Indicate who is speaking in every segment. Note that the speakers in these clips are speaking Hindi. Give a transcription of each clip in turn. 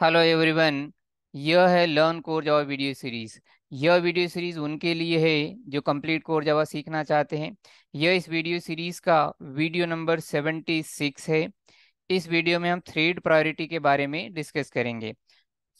Speaker 1: हेलो एवरीवन यह है learn core Java video series यह वीडियो सीरीज उनके लिए है जो कंप्लीट कोर जावा सीखना चाहते हैं यह इस वीडियो सीरीज का वीडियो नंबर 76 है इस वीडियो में हम थ्रेड प्रायोरिटी के बारे में डिस्कस करेंगे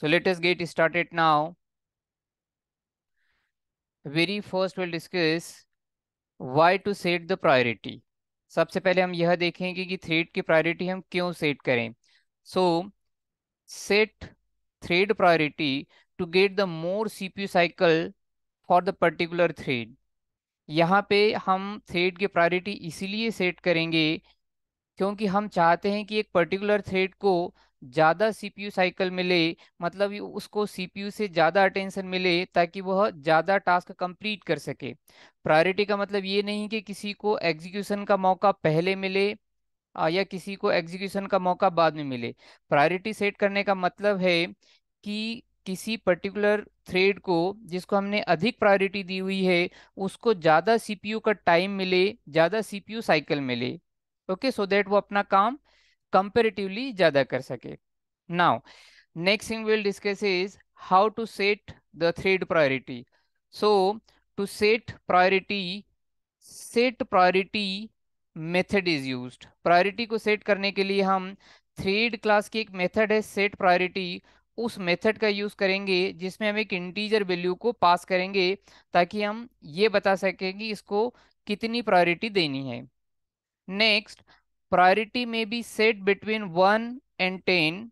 Speaker 1: so let us get started now very first will discuss why to set the priority सबसे पहले हम यह देखेंगे कि थ्रेड की प्रायोरिटी हम क्यों सेट करें सो so, set thread priority to get the more CPU cycle for the particular thread. यहाँ पे हम थ्रेड की प्रायोरिटी इसीलिए सेट करेंगे क्योंकि हम चाहते हैं कि एक पर्टिकुलर थ्रेड को ज़्यादा सीपीयू साइकिल मिले मतलब उसको सीपीयू से ज़्यादा अटेंशन मिले ताकि वह ज़्यादा टास्क कंप्लीट कर सके प्रायोरिटी का मतलब ये नहीं कि किसी को एग्जीक्यूशन का मौका पहले मिले या किसी को एग्जीक्यूशन का मौका बाद में मिले प्रायोरिटी सेट करने का मतलब है कि किसी पर्टिकुलर थ्रेड को जिसको हमने अधिक प्रायोरिटी दी हुई है उसको ज़्यादा सीपीयू का टाइम मिले ज़्यादा सीपीयू साइकिल मिले ओके सो दैट वो अपना काम कंपेरेटिवली ज़्यादा कर सके now next thing will discuss is how to set the thread priority so to set priority set priority method is use priority को सेट करने के लिए हम थ्रीड क्लास की एक मेथड है सेट प्रायोरिटी उस मेथड का यूज़ करेंगे जिसमें हम एक इंटीजर वैल्यू को पास करेंगे ताकि हम ये बता सकें कि इसको कितनी प्रायोरिटी देनी है नेक्स्ट प्रायोरिटी में be set between one and ten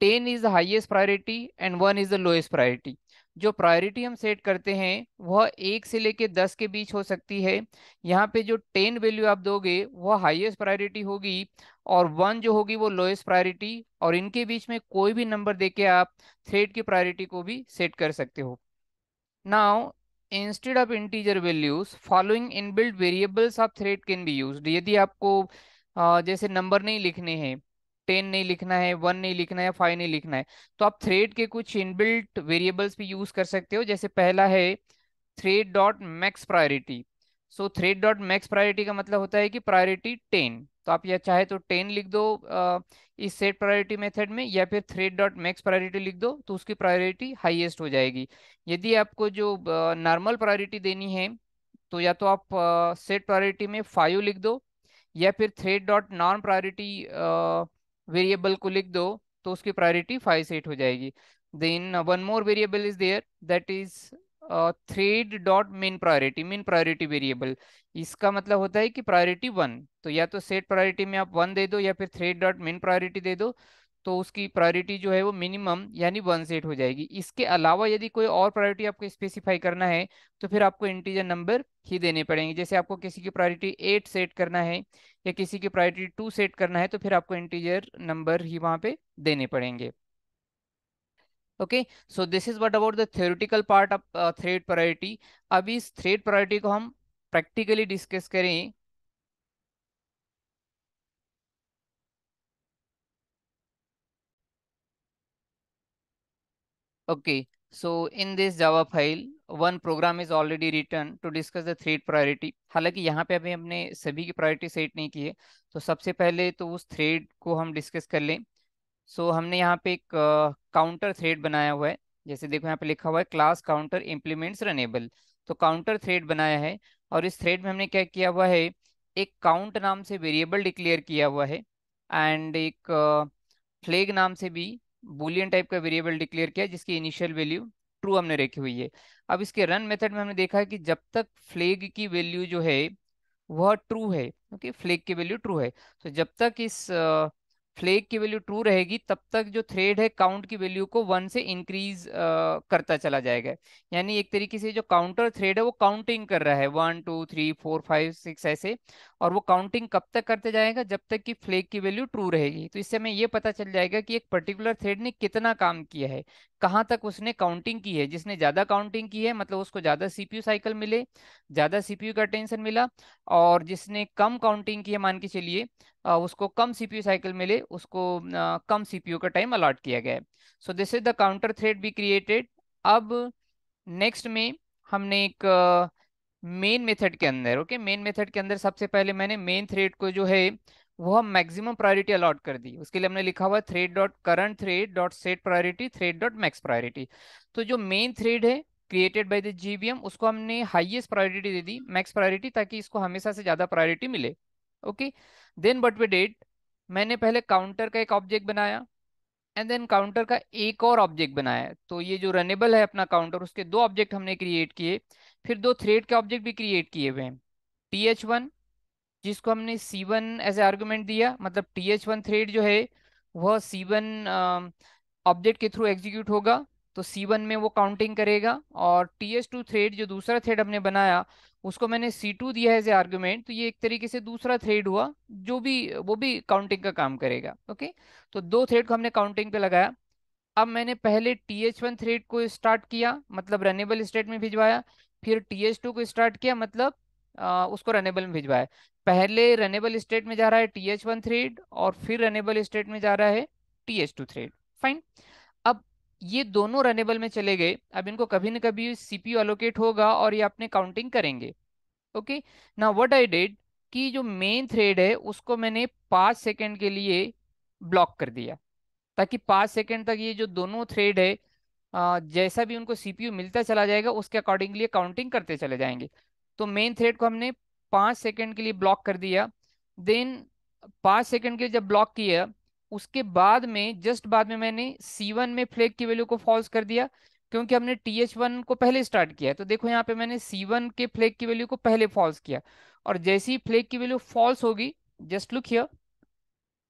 Speaker 1: ten is the highest priority and one is the lowest priority जो प्रायोरिटी हम सेट करते हैं वह एक से लेके दस के बीच हो सकती है यहाँ पे जो टेन वैल्यू आप दोगे वह हाईएस्ट प्रायोरिटी होगी और वन जो होगी वो लोएस्ट प्रायोरिटी और इनके बीच में कोई भी नंबर देके आप थ्रेड की प्रायोरिटी को भी सेट कर सकते हो now instead of integer values following inbuilt variables of thread can be use यदि आपको जैसे नंबर नहीं लिखने हैं टेन नहीं लिखना है वन नहीं लिखना है फाइव नहीं लिखना है तो आप थ्रेड के कुछ इनबिल्ट वेरिएबल्स भी यूज कर सकते हो जैसे पहला है thread dot max priority so thread dot max priority का मतलब होता है कि प्रायोरिटी टेन तो आप या चाहे तो टेन लिख दो इस सेट प्रायोरिटी मेथड में या फिर थ्रेड डॉट मैक्स प्रायोरिटी लिख दो तो उसकी प्रायोरिटी हाईएस्ट हो जाएगी यदि आपको जो नॉर्मल प्रायोरिटी देनी है तो या तो आप सेट प्रायोरिटी में फाइव लिख दो या फिर thread dot non priority variable को लिख दो तो उसकी प्रायोरिटी फाइव सेट हो जाएगी then one more variable is there that is thread dot main priority main priority variable इसका मतलब होता है कि प्रायोरिटी वन तो या तो सेट प्रायोरिटी में आप वन दे दो या फिर थ्रेड डॉट मेन प्रायोरिटी दे दो तो उसकी प्रायोरिटी जो है वो मिनिमम यानी वन सेट हो जाएगी इसके अलावा यदि कोई और प्रायोरिटी आपको स्पेसिफाई करना है तो फिर आपको इंटीजर नंबर ही देने पड़ेंगे जैसे आपको किसी की प्रायोरिटी एट सेट करना है या किसी की प्रायोरिटी टू सेट करना है तो फिर आपको इंटीजर नंबर ही वहां पे देने पड़ेंगे okay so this is what about the theoretical part of thread priority अब इस थ्रेड प्रायोरिटी को हम प्रैक्टिकली डिस्कस करें okay so in this Java file one program is already written to discuss the thread priority हालांकि यहाँ पे अभी हमने सभी की प्रायोरिटी सेट नहीं की है तो सबसे पहले तो उस थ्रेड को हम डिस्कस कर लें सो so, हमने यहाँ पे एक काउंटर uh, थ्रेड बनाया हुआ है जैसे देखो यहाँ पे लिखा हुआ है क्लास काउंटर इम्प्लीमेंट्स रनेबल तो काउंटर थ्रेड बनाया है और इस थ्रेड में हमने क्या किया हुआ है एक काउंट नाम से वेरिएबल डिक्लेयर किया हुआ है एंड एक फ्लेग uh, नाम से भी बुलियन टाइप का वेरिएबल डिक्लेयर किया जिसकी इनिशियल वैल्यू ट्रू हमने रखी हुई है अब इसके रन मेथड में हमने देखा है कि जब तक फ्लेग की वैल्यू जो है वह ट्रू है ओके फ्लेग की वैल्यू ट्रू है तो जब तक इस फ्लेग की वैल्यू ट्रू रहेगी तब तक जो थ्रेड है काउंट की वैल्यू को वन से इंक्रीज करता चला जाएगा यानी एक तरीके से जो काउंटर थ्रेड है वो काउंटिंग कर रहा है one two three four five six ऐसे और वो काउंटिंग कब तक करते जाएगा जब तक कि फ्लेग की वैल्यू ट्रू रहेगी तो इससे हमें ये पता चल जाएगा कि एक पर्टिकुलर थ्रेड ने कितना काम किया है कहाँ तक उसने काउंटिंग की है जिसने ज़्यादा काउंटिंग की है मतलब उसको ज़्यादा सीपीयू साइकिल मिले ज़्यादा सीपीयू का टेंशन मिला और जिसने कम काउंटिंग की है मान के चलिए उसको कम सीपीयू साइकिल मिले उसको कम सीपीयू का टाइम अलॉट किया गया है so this is the counter thread be created अब नेक्स्ट में हमने एक मेन मेथड के अंदर ओके मेन मेथड के अंदर सबसे पहले मैंने मेन थ्रेड को जो है वो हम मैक्सिमम प्रायोरिटी अलॉट कर दी उसके लिए हमने लिखा हुआ thread dot current thread dot set priority thread dot max priority तो जो मेन थ्रेड है क्रिएटेड बाय द जीबीएम उसको हमने हाईएस्ट प्रायोरिटी दे दी मैक्स प्रायोरिटी ताकि इसको हमेशा से ज्यादा प्रायोरिटी मिले ओके देन बट वे डेट मैंने पहले काउंटर का एक ऑब्जेक्ट बनाया एंड देन काउंटर का एक और ऑब्जेक्ट बनाया तो ये जो रनेबल है अपना काउंटर उसके दो ऑब्जेक्ट हमने क्रिएट किए फिर दो थ्रेड के ऑब्जेक्ट भी क्रिएट किए हुए हैं टी एच वन जिसको हमने C1 one as a argument दिया मतलब टी एच वन थ्रेड जो है वह C1 वन ऑब्जेक्ट के थ्रू एग्जीक्यूट होगा तो C1 में वो काउंटिंग करेगा और टी एच टू थ्रेड जो दूसरा थ्रेड हमने बनाया उसको मैंने C2 दिया है एज ए आर्ग्यूमेंट तो ये एक तरीके से दूसरा थ्रेड हुआ जो भी वो भी काउंटिंग का काम करेगा ओके तो दो थ्रेड को हमने काउंटिंग पे लगाया अब मैंने पहले टी एच वन थ्रेड को स्टार्ट किया मतलब रनेबल स्टेट में भिजवाया फिर टी एच टू को स्टार्ट किया मतलब आ, उसको रनेबल में भिजवाया है पहले रनेबल स्टेट में जा रहा है टी एच वन थ्रेड और फिर रनेबल स्टेट में जा रहा है T H two thread fine अब ये दोनों रनेबल में चले गए अब इनको कभी ना कभी सीपीयू अलोकेट होगा और ये अपने काउंटिंग करेंगे ओके ना व्हाट आई डिड कि जो मेन थ्रेड है उसको मैंने पाँच सेकेंड के लिए ब्लॉक कर दिया ताकि पाँच सेकेंड तक ये जो दोनों थ्रेड है जैसा भी उनको सीपीयू मिलता चला जाएगा उसके अकॉर्डिंगली काउंटिंग करते चले जाएंगे तो मेन थ्रेड को हमने पांच सेकेंड के लिए ब्लॉक कर दिया देन पांच सेकेंड के लिए जब ब्लॉक किया उसके बाद में जस्ट बाद में मैंने C1 में फ्लैग की वैल्यू को फॉल्स कर दिया क्योंकि हमने टी एच वन को पहले स्टार्ट किया तो देखो यहाँ पे मैंने C1 के फ्लैग की वैल्यू को पहले फॉल्स किया और जैसे ही फ्लैग की वैल्यू फॉल्स होगी जस्ट लुक हियर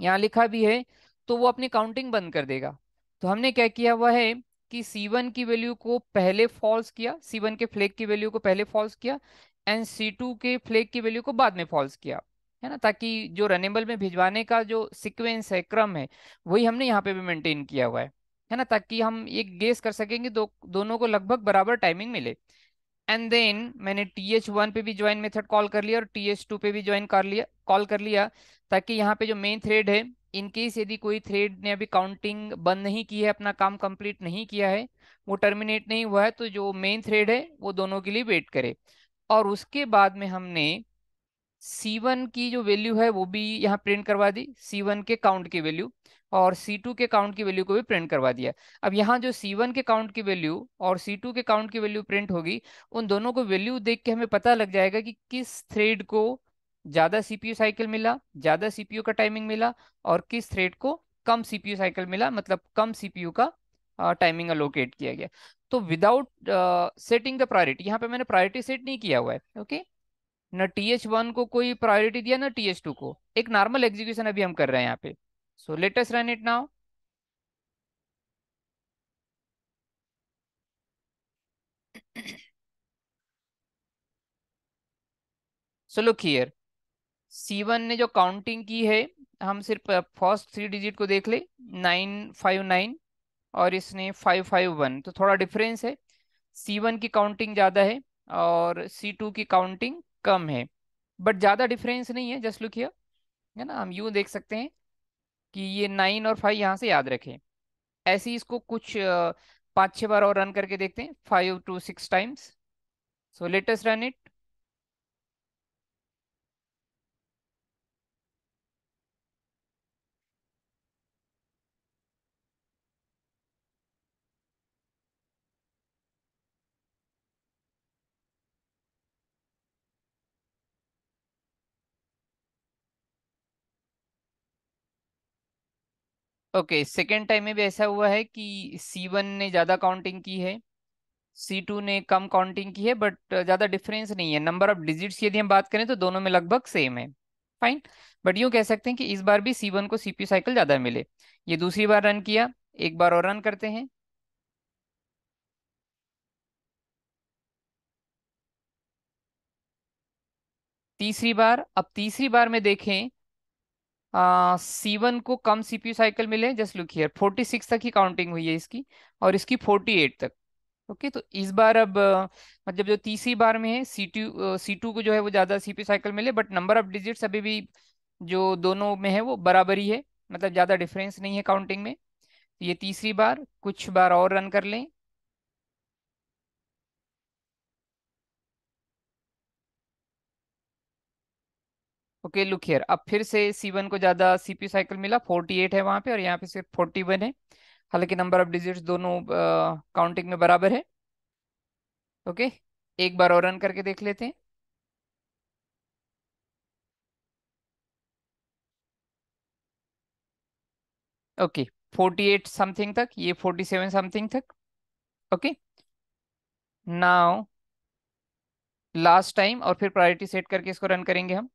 Speaker 1: यहाँ लिखा भी है तो वो अपनी काउंटिंग बंद कर देगा तो हमने क्या किया वह है कि सी की वैल्यू को पहले फॉल्स किया सी के फ्लैग की वैल्यू को पहले फॉल्स किया एंड सी टू के फ्लेग की वैल्यू को बाद में फॉल्स किया है ना ताकि जो रनेबल में भिजवाने का जो सिक्वेंस है क्रम है वही हमने यहाँ पे भी मेंटेन किया हुआ है है ना ताकि हम एक गेस कर सकेंगे दो दोनों को लगभग बराबर टाइमिंग मिले एंड देन मैंने टी एच वन पे भी ज्वाइन मेथड कॉल कर लिया और टी एच टू पे भी ज्वाइन कर लिया कॉल कर लिया ताकि यहाँ पे जो मेन थ्रेड है इनकेस यदि कोई थ्रेड ने अभी काउंटिंग बंद नहीं की है अपना काम कंप्लीट नहीं किया है वो टर्मिनेट नहीं हुआ है तो जो मेन थ्रेड है वो दोनों के लिए वेट करे और उसके बाद में हमने C1 की जो वैल्यू है वो भी यहाँ प्रिंट करवा दी C1 के काउंट की वैल्यू और C2 के काउंट की वैल्यू को भी प्रिंट करवा दिया अब यहाँ जो C1 के काउंट की वैल्यू और C2 के काउंट की वैल्यू प्रिंट होगी उन दोनों को वैल्यू देख के हमें पता लग जाएगा कि किस थ्रेड को ज़्यादा सीपीयू साइकिल मिला ज़्यादा सीपीयू का टाइमिंग मिला और किस थ्रेड को कम सी साइकिल मिला मतलब कम सीपीयू का टाइमिंग अलोकेट किया गया तो विदाउट सेटिंग द प्रायोरिटी यहाँ पे मैंने प्रायोरिटी सेट नहीं किया हुआ है ओके ना टी एच वन को कोई प्रायोरिटी दिया ना टी एच टू को एक नॉर्मल एग्जीक्यूशन अभी हम कर रहे हैं यहाँ पे so let's test run it now so look here C one ने जो काउंटिंग की है हम सिर्फ फर्स्ट थ्री डिजिट को देख ले नाइन फाइव नाइन और इसने फाइव फाइव वन तो थोड़ा डिफरेंस है सी वन की काउंटिंग ज़्यादा है और सी टू की काउंटिंग कम है बट ज़्यादा डिफरेंस नहीं है जस्ट लुक हियर है ना हम यूँ देख सकते हैं कि ये नाइन और फाइव यहाँ से याद रखें ऐसे ही इसको कुछ पाँच छः बार और रन करके देखते हैं five two six times so let's test run it okay second time में भी ऐसा हुआ है कि सी वन ने ज़्यादा काउंटिंग की है सी टू ने कम काउंटिंग की है बट ज़्यादा डिफरेंस नहीं है नंबर ऑफ डिजिट्स यदि हम बात करें तो दोनों में लगभग सेम है फाइन बट यूँ कह सकते हैं कि इस बार भी सी वन को पी साइकिल ज़्यादा मिले ये दूसरी बार रन किया एक बार और रन करते हैं तीसरी बार अब तीसरी बार में देखें सी uh, वन को कम सीपीयू साइकिल मिले just look here forty six तक ही काउंटिंग हुई है इसकी और इसकी फोर्टी एट तक ओके okay, तो इस बार अब मतलब जो तीसरी बार में है सी टू सी टू को जो है वो ज़्यादा सीपी साइकिल मिले बट नंबर ऑफ डिजिट्स अभी भी जो दोनों में है वो बराबर ही है मतलब ज़्यादा डिफरेंस नहीं है काउंटिंग में ये तीसरी बार कुछ बार और रन कर लें ओके लुक हियर अब फिर से सी वन को ज्यादा सीपी साइकिल मिला फोर्टी एट है वहां पे और यहाँ पे सिर्फ फोर्टी वन है हालांकि नंबर ऑफ डिजिट्स दोनों काउंटिंग में बराबर है ओके okay? एक बार और रन करके देख लेते हैं ओके फोर्टी एट समथिंग तक ये फोर्टी सेवन समथिंग तक ओके नाउ लास्ट टाइम और फिर प्रायोरिटी सेट करके इसको रन करेंगे हम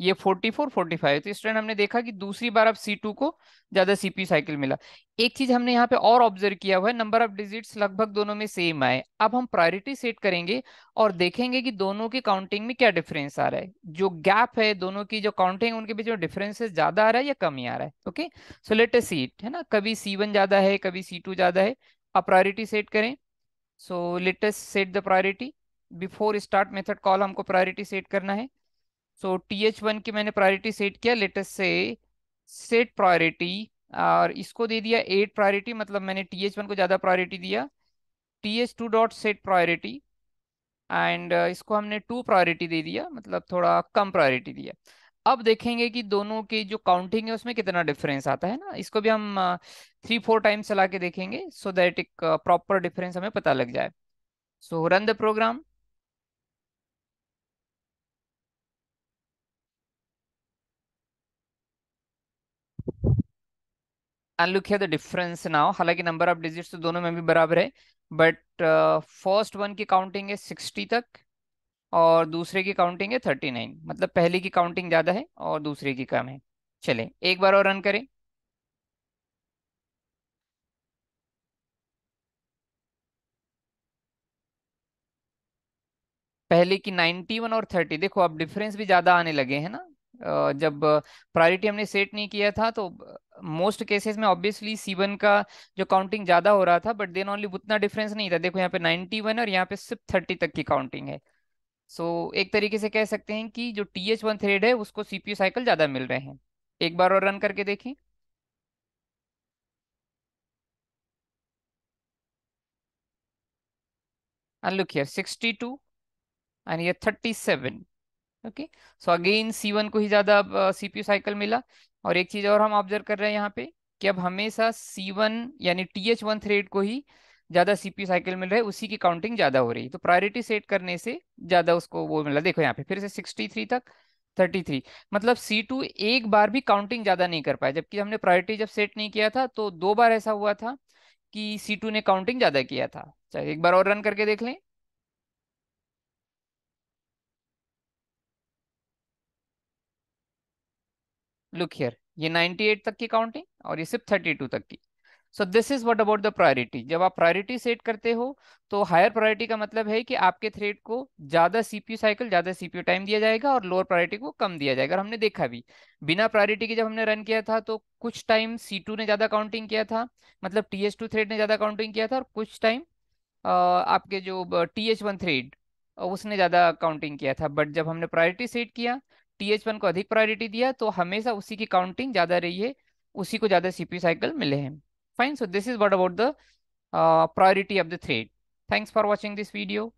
Speaker 1: ये 44, 45 तो स्टूडेंट हमने देखा कि दूसरी बार अब C2 को ज्यादा सीपी साइकिल मिला एक चीज हमने यहाँ पे और ऑब्जर्व किया हुआ है नंबर ऑफ डिजिट्स लगभग दोनों में सेम आए अब हम प्रायोरिटी सेट करेंगे और देखेंगे कि दोनों की काउंटिंग में क्या डिफरेंस आ रहा है जो गैप है दोनों की जो काउंटिंग उनके बीच में डिफरेंसेस ज्यादा आ रहा है या कम ही आ रहा है okay so let us see it है ना कभी सी ज्यादा है कभी सी ज्यादा है अब प्रायोरिटी सेट करें so let set the priority before start method call हमको प्रायोरिटी सेट करना है सो टी एच वन की मैंने प्रायोरिटी सेट किया लेटेस्ट से सेट प्रायोरिटी और इसको दे दिया एट प्रायोरिटी मतलब मैंने टी एच वन को ज़्यादा प्रायोरिटी दिया T H two dot set priority and इसको हमने टू प्रायोरिटी दे दिया मतलब थोड़ा कम प्रायोरिटी दिया अब देखेंगे कि दोनों के जो काउंटिंग है उसमें कितना डिफरेंस आता है ना इसको भी हम थ्री फोर टाइम चला के देखेंगे सो दैट एक प्रॉपर uh, डिफरेंस हमें पता लग जाए so run the program and look here the difference now हालांकि नंबर ऑफ डिजिट्स तो दोनों में भी बराबर है बट फर्स्ट वन की काउंटिंग है सिक्सटी तक और दूसरे की काउंटिंग है थर्टी नाइन मतलब पहले की काउंटिंग ज़्यादा है और दूसरे की कम है चले एक बार और रन करें पहले की 91 और 30 देखो अब डिफरेंस भी ज़्यादा आने लगे हैं ना जब प्रायोरिटी uh, हमने सेट नहीं किया था तो मोस्ट केसेस में ऑब्वियसली सी का जो काउंटिंग ज़्यादा हो रहा था बट देन ओनली उतना डिफरेंस नहीं था देखो यहाँ पे नाइन्टी वन और यहाँ पे सिर्फ थर्टी तक की काउंटिंग है सो so, एक तरीके से कह सकते हैं कि जो टी एच वन थ्रेड है उसको सीपीयू साइकिल ज़्यादा मिल रहे हैं एक बार और रन करके देखें and look here 62 and here 37 okay so again c1 को ही ज्यादा सीपीयू साइकिल मिला और एक चीज और हम ऑब्जर्व कर रहे हैं यहाँ पे कि अब हमेशा सी वन यानी टी एच वन थ्रेड को ही ज्यादा सीपी साइकिल मिल रहा है उसी की काउंटिंग ज्यादा हो रही है तो प्रायोरिटी सेट करने से ज्यादा उसको वो मिला देखो यहाँ पे फिर से सिक्सटी थ्री तक थर्टी थ्री मतलब सी टू एक बार भी काउंटिंग ज्यादा नहीं कर पाया जबकि हमने प्रायोरिटी जब सेट नहीं किया था तो दो बार ऐसा हुआ था कि सी टू ने काउंटिंग ज्यादा किया था चाहे एक बार और रन करके देख लें लुक हियर ये 98 तक की काउंटिंग और ये सिर्फ 32 तक की so this is what about the priority जब आप प्रायोरिटी सेट करते हो तो हायर प्रायोरिटी का मतलब है कि आपके थ्रेड को ज्यादा सीपीयू साइकिल ज्यादा सीपीयू टाइम दिया जाएगा और लोअर प्रायोरिटी को कम दिया जाएगा हमने देखा भी बिना प्रायोरिटी के जब हमने रन किया था तो कुछ टाइम सी ने ज्यादा काउंटिंग किया था मतलब टी थ्रेड ने ज्यादा काउंटिंग किया था और कुछ टाइम आपके जो टी थ्रेड उसने ज्यादा काउंटिंग किया था बट जब हमने प्रायोरिटी सेट किया टी एच वन को अधिक प्रायोरिटी दिया तो हमेशा उसी की काउंटिंग ज्यादा रही है उसी को ज्यादा सीपी साइकिल मिले हैं fine so this is what about the priority of the thread thanks for watching this video